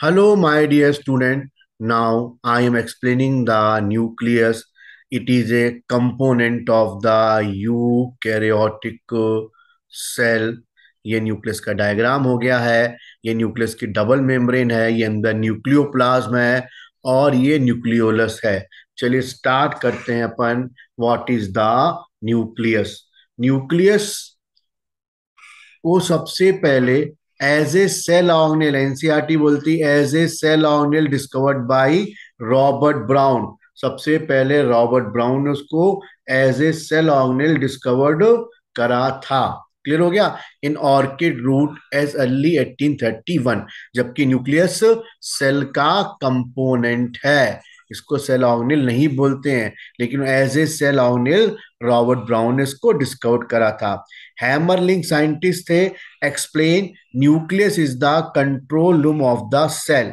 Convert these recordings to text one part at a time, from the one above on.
Hello, my dear student. Now I am explaining the nucleus. It is a component of the eukaryotic uh, cell. ये nucleus का diagram हो गया है ये nucleus की double membrane है ये अंदर न्यूक्लियोप्लाज्म है और ये न्यूक्लियोलस है चलिए स्टार्ट करते हैं अपन what is the nucleus nucleus को सबसे पहले as a cell organelle. NCRT e बोलती है as a cell organelle discovered by Robert Brown सबसे पहले रॉबर्ट ब्राउन ने उसको as a cell organelle discovered करा था क्लियर हो गया in orchid root as early 1831 जबकि न्यूक्लियस सेल का कंपोनेंट है इसको सेलाउनिल नहीं बोलते हैं लेकिन as a cell organelle Robert Brown ने इसको डिस्कवर करा था हैमरलिंग साइंटिस्ट थे explain nucleus is the control room of the cell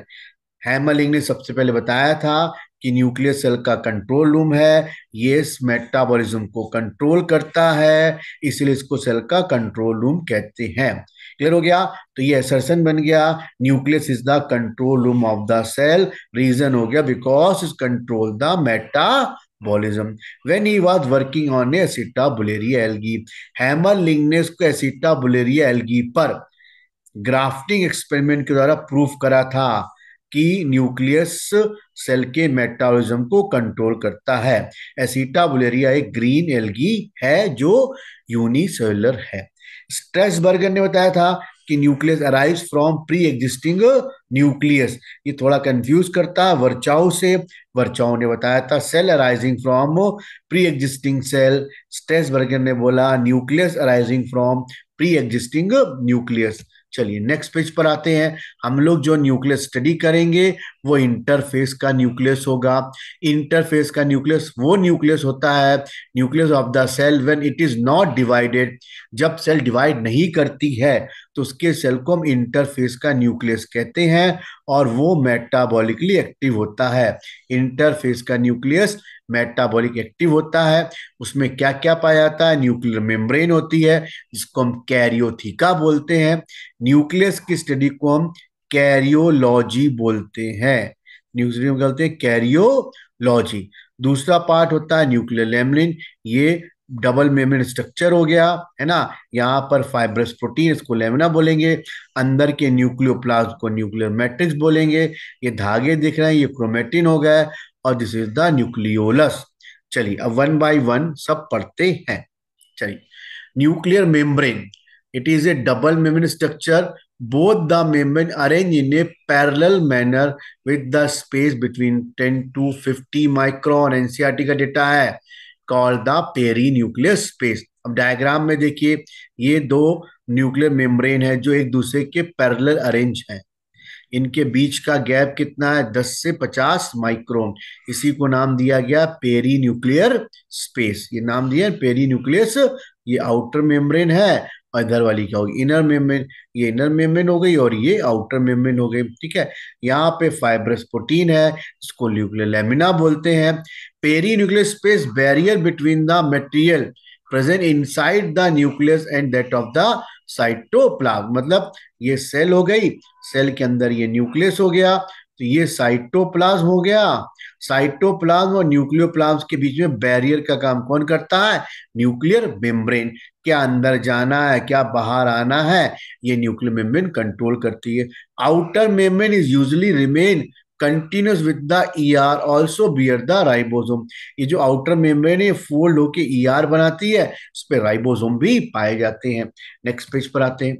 Hammerling ने सबसे पहले बताया था कि न्यूक्लियस सेल का कंट्रोल रूम है ये मेटाबॉलिज्म को कंट्रोल करता है इसलिए इसको सेल का कंट्रोल रूम कहते हैं क्लियर हो गया तो ये एसर्सन बन गया nucleus is the control room of the cell reason हो गया because is control the metabolism when he was working on Acetabularia algae हैमर लिंगनेस को एसिटा बुलेरिया एलगी पर ग्राफ्टिंग एक्सपेरिमेंट के द्वारा प्रूफ करा था कि न्यूक्लियस सेल के मेटाबॉलिज्म को कंट्रोल करता है एसिटा बुलेरिया एक ग्रीन एलगी है जो यूनिसेलर है स्ट्रेस बर्गर ने बताया था कि nucleus arrives from pre existing nucleus ये थोड़ा कंफ्यूज करता है वर्चाओ से वर्चाओ ने बताया था cell arising from pre existing cell Strasburger ने बोला nucleus arising from pre existing nucleus चलिए नेक्स्ट पेज पर आते हैं हम लोग जो न्यूक्लियस स्टडी करेंगे वो इंटरफेस का न्यूक्लियस होगा इंटरफेस का न्यूक्लियस वो न्यूक्लियस होता है nucleus of the cell when it is not divided जब सेल डिवाइड नहीं करती है तो उसके सेल को हम इंटरफेस का न्यूक्लियस कहते हैं और वो मेटाबॉलिकली एक्टिव होता है इंटरफेस का न्यूक्लियस मेटाबॉलिक एक्टिव होता है उसमें क्या क्या पाया जाता है न्यूक्लियर मेम्ब्रेन होती है जिसको हम कैरियोथिका बोलते हैं न्यूक्लियस की स्टडी को हम कैरियोलॉजी बोलते हैं न्यूक्लियम क्या बोलते हैं कैरियोलॉजी दूसरा पार्ट होता है न्यूक्लियर लेमलिन ये डबल मेमिन स्ट्रक्चर हो गया है ना यहाँ पर फाइब्रस प्रोटीन इसको लेमिना बोलेंगे अंदर के न्यूक्लियोप्लाज्म को न्यूक्लियर मैट्रिक्स बोलेंगे ये धागे दिख रहे हैं ये क्रोमेटिन हो गया और दिस इज द न्यूक्लियोलस चलिए अब वन बाय वन सब पढ़ते हैं चलिए nuclear membrane it is a double मेमिन structure both the membranes arrange in a parallel manner with the space between 10 to 50 micron ncrt ka data hai called the peri space ab diagram mein dekhiye ye do nuclear membrane hai jo ek dusre ke parallel arrange hai इनके बीच का gap कितना है 10 से 50 micron इसी को नाम दिया गया पेरी न्यूक्लियर स्पेस ये नाम दिया है पेरी न्यूक्लियस ये आउटर मेम्ब्रेन है और इधर वाली क्या होगी इनर मेम्ब्रेन ये इनर मेम्ब्रेन हो गई और ये आउटर मेम्ब्रेन हो गई ठीक है यहाँ पे फाइब्रस प्रोटीन है इसको न्यूक्लियर लेमिना बोलते हैं peri nuclear space barrier between the material present inside the nucleus and that of the cytoplasm मतलब ये सेल हो गई सेल के अंदर ये न्यूक्लियस हो गया तो ये साइटोप्लाज्म हो गया साइटोप्लाज्म और न्यूक्लियोप्लाज्म के बीच में बैरियर का काम कौन करता है न्यूक्लियर मेम्ब्रेन क्या अंदर जाना है क्या बाहर आना है ये न्यूक्लियर मेम्ब्रेन कंट्रोल करती है outer membrane is usually remain continuous with the E R also bear the ribosome ये जो आउटर मेम्ब्रेन है फोल्ड होके ई e आर बनाती है उस पर राइबोजोम भी पाए जाते हैं नेक्स्ट पेज पर आते हैं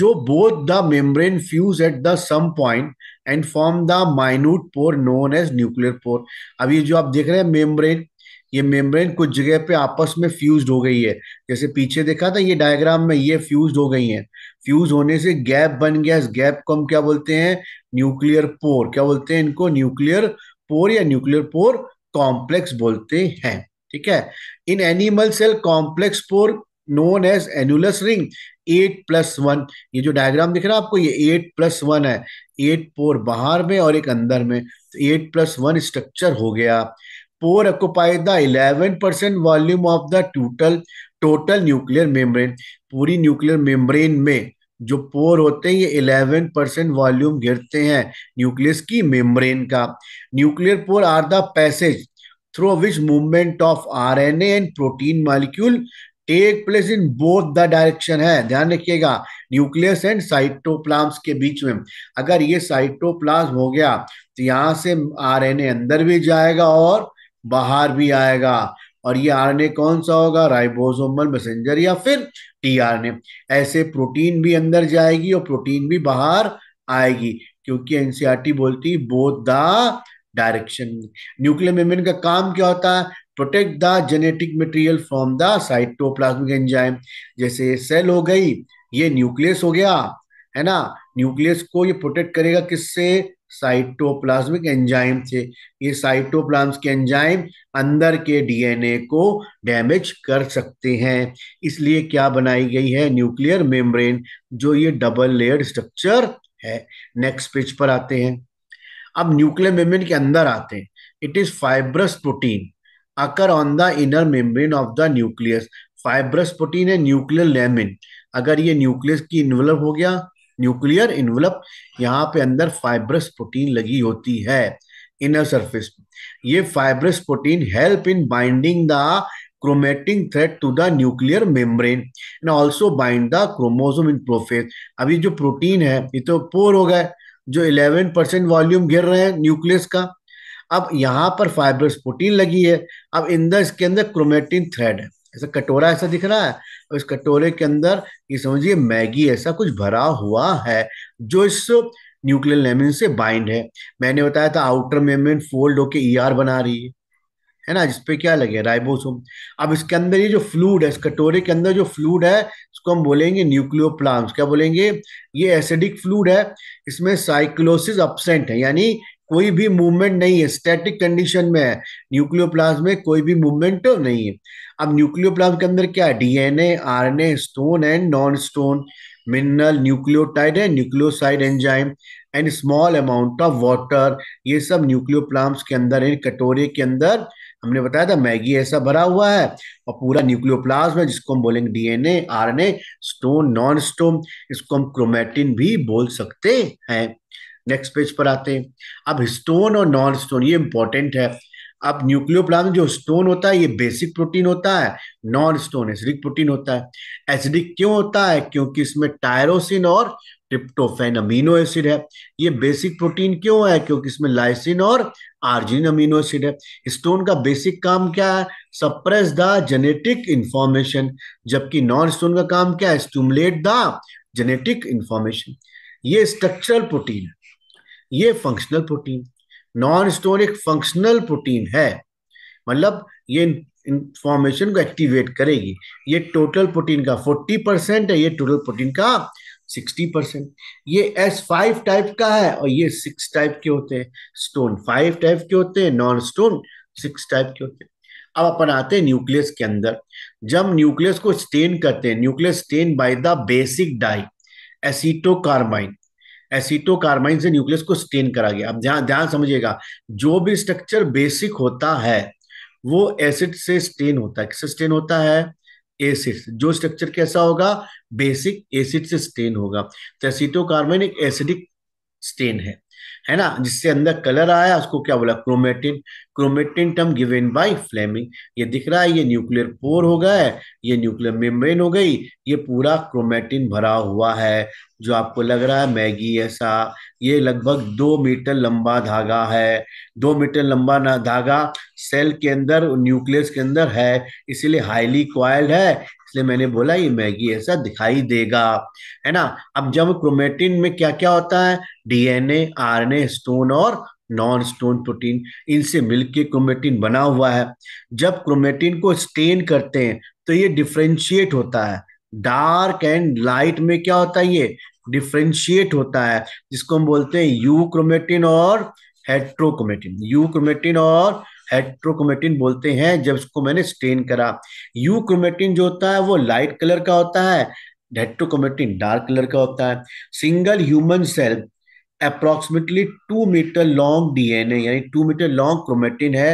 जो both the membrane fuse at the some point and form the minute pore known as nuclear pore अब ये जो आप देख रहे हैं मेम्ब्रेन ये मेम्ब्रेन कुछ जगह पे आपस में फ्यूज हो गई है जैसे पीछे देखा था ये डायग्राम में ये फ्यूज हो गई है फ्यूज होने से गैप बन गया इस गैप को हम क्या बोलते हैं न्यूक्लियर पोर क्या बोलते हैं इनको न्यूक्लियर पोर या न्यूक्लियर पोर कॉम्प्लेक्स बोलते हैं ठीक है in animal cell complex pore known as annulus ring eight plus one ये जो डायग्राम दिख रहा है आपको ये एट प्लस वन है एट पोर बाहर में और एक अंदर में तो एट प्लस वन स्ट्रक्चर हो गया pore pore the eleven percent volume of the total total nuclear membrane पूरी न्यूक्लियर मेम्ब्रेन में जो पोर होते हैं ये इलेवन परसेंट वॉल्यूम घिरते हैं न्यूक्लियस की मेम्ब्रेन का nuclear pore are the passage through which movement of R RNA and protein molecule take place in both the direction है ध्यान रखिएगा न्यूक्लियस एंड साइटोप्लाम्स के बीच में अगर ये साइटोप्लाज्म हो गया तो यहाँ से आरएनए अंदर भी जाएगा और बाहर भी आएगा और ये आर कौन सा होगा राइबोसोमल मैसेंजर या फिर टीआरएनए ऐसे प्रोटीन भी अंदर जाएगी और प्रोटीन भी बाहर आएगी क्योंकि एनसीईआरटी बोलती both the direction nuclear membrane का काम क्या होता है protect the genetic material from the cytoplasmic enzyme जैसे सेल हो गई ये न्यूक्लियस हो गया है ना न्यूक्लियस को ये प्रोटेक्ट करेगा किससे साइटोप्लाज्मिक एंजाइम से ये साइटोप्लाज्म के एंजाइम अंदर के डीएनए को डैमेज कर सकते हैं इसलिए क्या बनाई गई है न्यूक्लियर मेम्ब्रेन जो ये डबल लेयर स्ट्रक्चर है नेक्स्ट पेज पर आते हैं अब न्यूक्लियर मेम्ब्रेन के अंदर आते हैं it is fibrous protein occur on the inner membrane of the nucleus fibrous protein है न्यूक्लियर लेमिन अगर ये न्यूक्लियस की इन्वल्व हो गया न्यूक्लियर इन्वलप यहाँ पे अंदर फाइब्रस प्रोटीन लगी होती है इनर सरफेस ये fibrous protein help in binding the chromatin thread to the nuclear membrane and also bind the chromosome in prophase अभी जो प्रोटीन है ये तो पोर हो गए जो 11 परसेंट वॉल्यूम घिर रहे हैं न्यूक्लियस का अब यहाँ पर फाइब्रस प्रोटीन लगी है अब इन द इसके अंदर क्रोमेटिन थ्रेड है ऐसा कटोरा ऐसा दिख रहा है और इस कटोरे के अंदर ये समझिए मैगी ऐसा कुछ भरा हुआ है जो इस न्यूक्लियर लेमिन से बाइंड है मैंने बताया था आउटर मेमिन फोल्ड होके ई e ER बना रही है है ना जिसपे क्या लगे राइबोसोम अब इसके अंदर ये जो फ्लूड है इस कटोरे के अंदर जो फ्लूड है इसको हम बोलेंगे प्लांट क्या बोलेंगे ये एसिडिक फ्लूड है इसमें साइक्लोसिस अपसेंट है यानी कोई भी मूवमेंट नहीं है स्टैटिक कंडीशन में है न्यूक्लियोप्लाज्म में कोई भी मूवमेंट तो नहीं है अब न्यूक्लियोप्लाज्म के अंदर क्या है DNA RNA histone and non histone mineral nucleotide and nucleoside enzyme and small amount of water ये सब न्यूक्लियोप्लाम्स के अंदर इन कटोरे के अंदर हमने बताया था मैगी ऐसा भरा हुआ है और पूरा न्यूक्लियोप्लाज्म है जिसको हम बोलेंगे DNA RNA histone non histone इसको हम क्रोमेटिन भी बोल सकते हैं नेक्स्ट पेज पर आते हैं अब स्टोन और नॉन स्टोन ये इंपॉर्टेंट है अब न्यूक्लियोप्लाज्म जो स्टोन होता है ये बेसिक प्रोटीन होता है नॉन स्टोन एसिडिक प्रोटीन होता है एसिडिक क्यों होता है क्योंकि इसमें टायरोसिन और ट्रिप्टोफेन अमीनो एसिड है ये बेसिक प्रोटीन क्यों है क्योंकि इसमें लाइसिन और आर्जिन अमीनो एसिड है स्टोन का बेसिक काम क्या है सप्रेस द जेनेटिक इंफॉर्मेशन जबकि नॉन स्टोन का काम क्या है स्टूमुलेट द जेनेटिक इंफॉर्मेशन ये स्ट्रक्चरल प्रोटीन है ये फंक्शनल प्रोटीन नॉन एक फंक्शनल प्रोटीन है मतलब ये इंफॉर्मेशन को एक्टिवेट करेगी ये टोटल प्रोटीन का 40 परसेंट है ये टोटल प्रोटीन का 60 परसेंट ये एस फाइव टाइप का है और ये सिक्स टाइप के होते हैं स्टोन फाइव टाइप के होते हैं नॉन स्टोन सिक्स टाइप के होते हैं अब अपन आते हैं न्यूक्लियस के अंदर जब न्यूक्लियस को स्टेन करते हैं nucleus stain by the basic dye acetocarmine acetocarmine से न्यूक्लियस को स्टेन करा गया अब ध्यान ध्यान समझिएगा जो भी स्ट्रक्चर बेसिक होता है वो एसिड से स्टेन होता है किससे स्टेन होता है एसिड जो स्ट्रक्चर कैसा होगा बेसिक एसिड से स्टेन होगा तो एसिटो कार्बाइन एक एसिडिक स्टेन है है ना जिससे अंदर कलर आया उसको क्या बोला chromatin chromatin term given by Flemming ये दिख रहा है ये न्यूक्लियर पोर हो गया है ये न्यूक्लियर मेम्ब्रेन हो गई ये पूरा क्रोमेटिन भरा हुआ है जो आपको लग रहा है मैगी ऐसा ये लगभग दो मीटर लंबा धागा है दो मीटर लंबा ना धागा सेल के अंदर न्यूक्लियस के अंदर है इसीलिए हाईली क्वाइल्ड है इसलिए मैंने बोला ये मैगी ऐसा दिखाई देगा है ना अब जब क्रोमेटिन में क्या क्या होता है डीएनए आरएनए स्टोन और नॉन स्टोन प्रोटीन इनसे मिलके क्रोमेटिन बना हुआ है जब क्रोमेटिन को स्टेन करते हैं तो ये डिफ्रेंशिएट होता है डार्क एंड लाइट में क्या होता है ये डिफ्रेंशिएट होता है जिसको हम बोलते हैं यू क्रोमेटिन और हेट्रोक्रोमेटिन यू क्रोमेटिन और हेट्रोक्रोमेटिन बोलते हैं जब इसको मैंने स्टेन करा यू क्रोमेटिन जो होता है वो लाइट कलर का होता है हेट्रोक्रोमेटिन डार्क कलर का होता है single human cell approximately two metre long DNA यानी टू मीटर लॉन्ग क्रोमेटिन है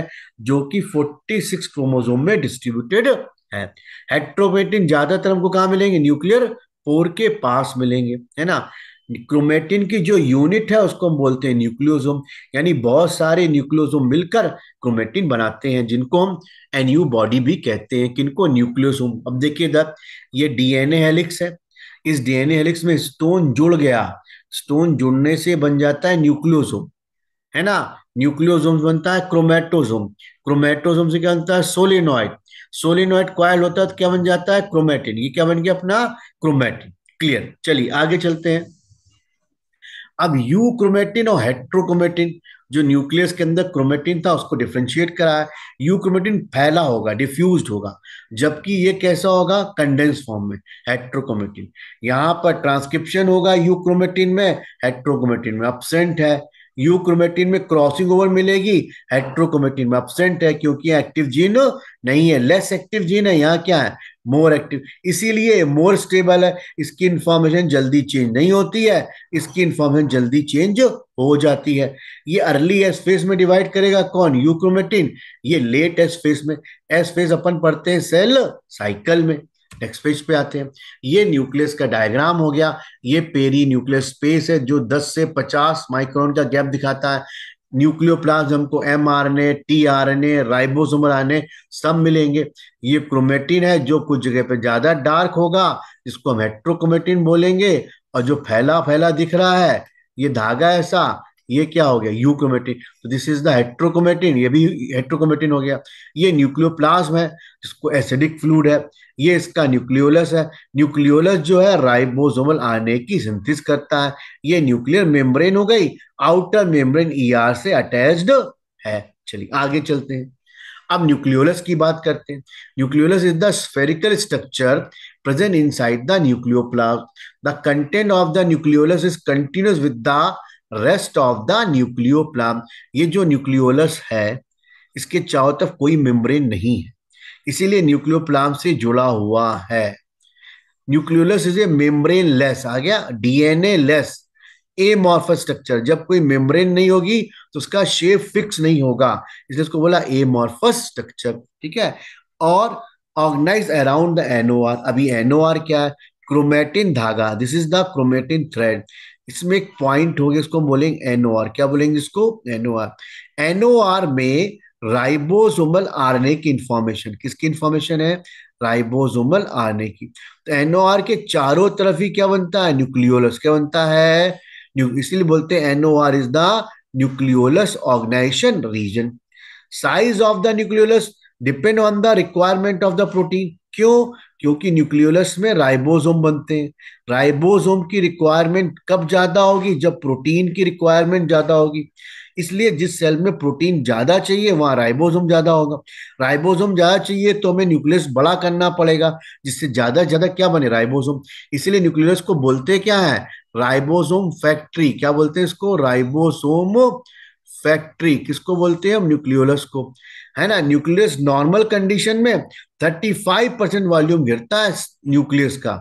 जो कि 46 क्रोमोजोम में डिस्ट्रीब्यूटेड है हेट्रोमेटिन ज्यादातर हमको कहा मिलेंगे न्यूक्लियर पोर के पास मिलेंगे है ना क्रोमेटिन की जो यूनिट है उसको हम बोलते हैं न्यूक्लियोजोम यानी बहुत सारे न्यूक्लियोजोम मिलकर क्रोमेटिन बनाते हैं जिनको हम एनयू बॉडी भी कहते हैं किनको न्यूक्लियोजोम अब देखिए दर ये डीएनए हेलिक्स है इस डीएनए हेलिक्स में स्टोन जुड़ गया स्टोन जुड़ने से बन जाता है न्यूक्लियोसोम है ना न्यूक्लियोसोम बनता है क्रोमेटोसोम क्रोमेटोसोम से क्या बनता है सोलिनॉइड सोलिनोइड क्वाइल होता है तो क्या बन जाता है क्रोमेटिन ये क्या बन गया अपना क्रोमेटिन क्लियर चलिए आगे चलते हैं अब यू क्रोमेटिन और हेट्रोक्रोमेटिन जो न्यूक्लियस के अंदर क्रोमेटिन था उसको डिफ्रेंशिएट करा है यू क्रोमेटिन फैला होगा डिफ्यूज होगा जबकि ये कैसा होगा कंडेंस फॉर्म में हेट्रोक्रोमेटिन यहाँ पर ट्रांसक्रिप्शन होगा यू क्रोमेटिन में हेट्रोक्रोमेटिन में अपसेंट है यू क्रोमेटिन में क्रॉसिंग ओवर मिलेगी हेट्रोक्रोमेटिन में अपसेंट है क्योंकि एक्टिव जीन नहीं है लेस एक्टिव जीन है यहाँ क्या है मोर एक्टिव इसीलिए मोर स्टेबल है इसकी इंफॉर्मेशन जल्दी चेंज नहीं होती है इसकी इंफॉर्मेशन जल्दी चेंज हो जाती है ये अर्ली एस फेस में डिवाइड करेगा कौन यूक्रोमेटिन ये लेट एस फेस में एस फेस अपन पढ़ते हैं सेल साइकिल में नेक्स्ट पेज पे आते हैं ये न्यूक्लियस का डायग्राम हो गया ये पेरी न्यूक्लियस स्पेस है जो 10 से 50 माइक्रोन का गैप दिखाता है न्यूक्लियोप्लाज्म को M R N A T R N A ribosome RNA सब मिलेंगे ये क्रोमेटिन है जो कुछ जगह पे ज्यादा डार्क होगा इसको हम हेट्रोक्रोमेटिन बोलेंगे और जो फैला फैला दिख रहा है ये धागा ऐसा ये क्या हो गया यूक्रोमेटिन तो दिस इज द हेट्रोकोमेटिन ये भी हेट्रोकोमेटिन हो गया ये न्यूक्लियोप्लाज्म है जिसको एसिडिक फ्लूड है ये इसका न्यूक्लियोलस है न्यूक्लियोलस जो है राइबोसोमल आने की सिंथिस करता है ये न्यूक्लियर मेम्ब्रेन हो गई आउटर मेम्ब्रेन ईआर से अटैच्ड है चलिए आगे चलते हैं अब न्यूक्लियोलस की बात करते हैं nucleolus is the spherical structure present inside the nucleoplasm the content of the nucleolus is continuous with the rest of the nucleoplasm ये जो न्यूक्लियोलस है इसके चारों तरफ कोई मेम्ब्रेन नहीं है इसीलिए न्यूक्लियोप्लाज्म से जुड़ा हुआ है nucleolus is a membrane less आ गया डीएनए लेस एमॉर्फस स्ट्रक्चर जब कोई मेम्ब्रेन नहीं होगी तो उसका शेप फिक्स नहीं होगा इसलिए उसको बोला एमॉर्फस स्ट्रक्चर ठीक है और ऑर्गेनाइज अराउंड द एनओआर अभी एनओआर क्या है क्रोमेटिन धागा this is the chromatin thread इसमें एक पॉइंट होगी इसको हम बोलेंगे एनओआर क्या बोलेंगे इसको एनओआर एनओआर में राइबोसोमल आरएनए की इंफॉर्मेशन किसकी इंफॉर्मेशन है राइबोसोमल आरएनए की तो एनओआर के चारों तरफ ही क्या बनता है न्यूक्लियोलस क्या बनता है इसलिए बोलते हैं NOR is the nucleolus organisation region size of the nucleolus depend on the requirement of the protein क्यों क्योंकि न्यूक्लियोलस में राइबोसोम बनते हैं राइबोसोम की रिक्वायरमेंट कब ज्यादा होगी जब प्रोटीन की रिक्वायरमेंट ज्यादा होगी इसलिए जिस सेल में प्रोटीन ज्यादा चाहिए वहां राइबोसोम ज्यादा होगा राइबोसोम ज्यादा चाहिए तो हमें न्यूक्लियस बड़ा करना पड़ेगा जिससे ज्यादा ज्यादा क्या बने राइबोसोम इसलिए न्यूक्लियस को बोलते क्या है राइबोसोम फैक्ट्री क्या बोलते हैं इसको राइबोसोम फैक्ट्री किसको बोलते हैं हम न्यूक्लियोलस को है ना न्यूक्लियस नॉर्मल कंडीशन में 35 परसेंट वॉल्यूम गिरता है न्यूक्लियस का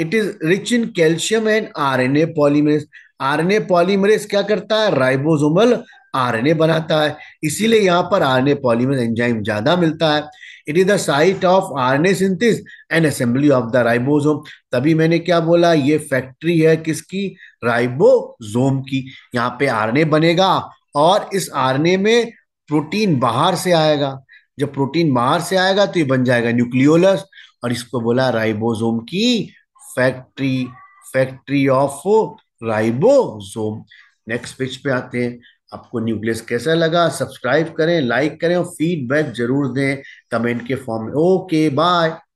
it is rich in calcium and RNA polymerase RNA polymerase क्या करता है राइबोसोमल आरएनए बनाता है इसीलिए यहाँ पर आरएनए पॉलीमरेज एंजाइम ज्यादा मिलता है it is the site of RNA synthesis and assembly of the ribosome तभी मैंने क्या बोला ये फैक्ट्री है किसकी राइबोसोम की यहाँ पे आरएनए बनेगा और इस आर में प्रोटीन बाहर से आएगा जब प्रोटीन बाहर से आएगा तो ये बन जाएगा न्यूक्लियोलस और इसको बोला राइबोसोम की factory factory of ribosome next page पे आते हैं आपको न्यूक्लियस कैसा लगा सब्सक्राइब करें लाइक करें और फीडबैक जरूर दें कमेंट के फॉर्म में ओके बाय